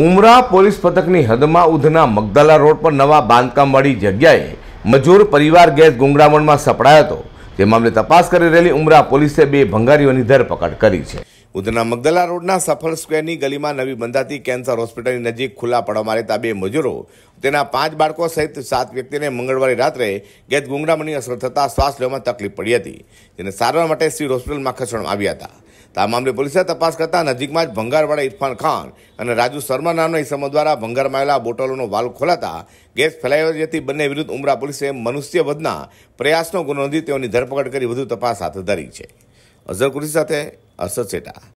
ઉમરા police પથકની હદમાં Udhna Magdalla road પર નવા બાંધકામ બાંધકામવાળી જગ્યાએ મજૂર પરિવાર ગેસ ગુંગળામણમાં સપડાયો હતો જે મામલે તપાસ કરી રહેલી ઉમરા પોલીસે બે ભંગારીઓની ધરપકડ કરી છે ઉધના મગદલા રોડના સફળ સ્ક્વેરની ગલીમાં નવી બંધાતી કેન્સર હોસ્પિટલની નજીક ખુલ્લા પડવામાં રહેતા બે મજૂરો તેના પાંચ બાળકો સહિત સાત વ્યક્તિને મંગળવારે રાત્રે ગેસ ગુંગળામણની અસર થતાં શ્વાસ લેવામાં તકલીફ પડી હતી તેને સારવાર માટે સિવિલ હોસ્પિટલમાં ખસેડવામાં આવ્યા હતા તા મામલે પોલીસે તપાસ કરતા નજીકમાં જ ભંગારવાળા ઇરફાન ખાન અને રાજુ શર્મા નામના ઇસમો દ્વારા ભંગારમાં બોટલોનો વાલ ખોલાતા ગેસ ફેલાયો જેથી બંને વિરુદ્ધ ઉમરા પોલીસે મનુષ્યવધના પ્રયાસનો ગુનો નોંધી તેઓની ધરપકડ કરી વધુ તપાસ હાથ ધરી છે અઝર કુરી સાથે અસર છેટા